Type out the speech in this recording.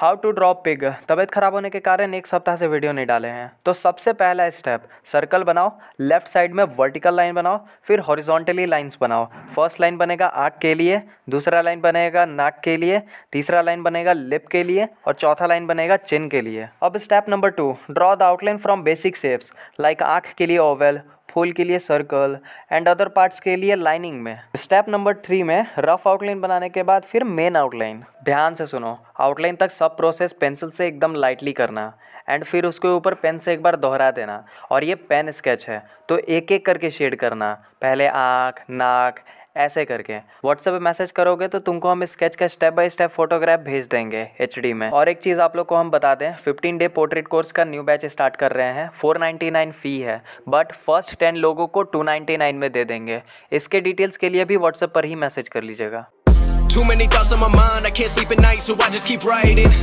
How to drop pig तबीयत खराब होने के कारण एक सप्ताह से वीडियो नहीं डाले हैं तो सबसे पहला स्टेप सर्कल बनाओ लेफ्ट साइड में वर्टिकल लाइन बनाओ फिर हॉरिजॉन्टली लाइंस बनाओ फर्स्ट लाइन बनेगा आँख के लिए दूसरा लाइन बनेगा नाक के लिए तीसरा लाइन बनेगा लिप के लिए और चौथा लाइन बनेगा चिन के लिए अब step number two draw the outline from basic shapes like आँख के लिए ओवल फूल के लिए सर्कल एंड अदर पार्ट्स के लिए लाइनिंग में स्टेप नंबर थ्री में रफ आउटलाइन बनाने के बाद फिर मेन आउटलाइन ध्यान से सुनो आउटलाइन तक सब प्रोसेस पेंसिल से एकदम लाइटली करना एंड फिर उसके ऊपर पेन से एक बार दोहरा देना और ये पेन स्केच है तो एक एक करके शेड करना पहले आँख नाक ऐसे करके व्हाट्सएप पर मैसेज करोगे तो तुमको हम स्केच का स्टेप बाय स्टेप फोटोग्राफ भेज देंगे एच में और एक चीज़ आप लोग को हम बता दें फिफ्टीन डे पोर्ट्रेट कोर्स का न्यू बैच स्टार्ट कर रहे हैं फोर फी है बट फर्स्ट टेन लोगों को टू में दे देंगे इसके डिटेल्स के लिए भी व्हाट्सएप पर ही मैसेज कर लीजिएगा Too many thoughts on my mind, I can't sleep at night, so I just keep writing.